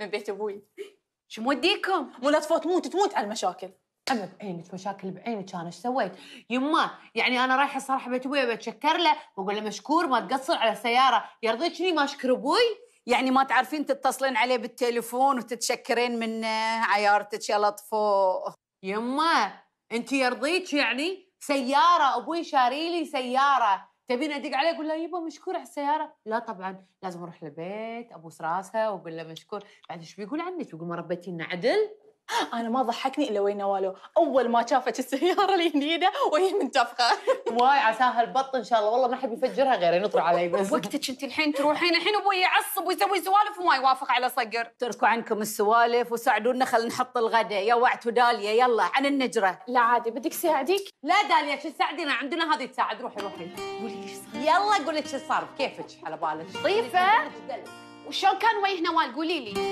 من بيت ابوي شو موديكم؟ ولا تفوت موت تموت على المشاكل اما بعينك مشاكل بعينك انا ايش سويت؟ يما يعني انا رايحه الصراحه بيت ابوي بتشكر له واقول له مشكور ما تقصر على سياره يرضيكني ما اشكر ابوي؟ يعني ما تعرفين تتصلين عليه بالتليفون وتتشكرين منه عيارتك يا لطفو يما انت يرضيك يعني؟ سياره ابوي شاري لي سياره تبيني ادق عليه اقول له يبا مشكور على السياره لا طبعا لازم اروح البيت ابوس راسه واقول له مشكور بعد ايش بيقول عنك بيقول ما ربيتينا عدل انا ما ضحكني الا وين والو اول ما شافت السياره الجديده وهي منتفخه واي عساها البط ان شاء الله والله ما حد يفجرها غير ينطر علي بس وقتك انت الحين تروحين الحين ابوي يعصب ويسوي سوالف وما يوافق على صقر تركوا عنكم السوالف وساعدونا خلينا نحط الغداء يا وعت وداليا يلا عن النجره لا عادي بدك ساعديك لا داليا شو تساعدينا عندنا هذه تساعد روحي روحي قولي ايش صار يلا قولي ايش صار بكيفك على بالك طيفه وشلون كان وجه نوال قولي لي